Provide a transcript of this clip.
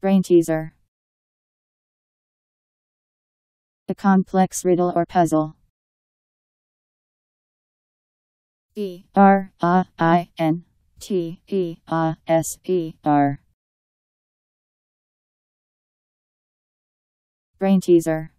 Brain teaser. A complex riddle or puzzle. E R A I N T E A S E R. Brain teaser.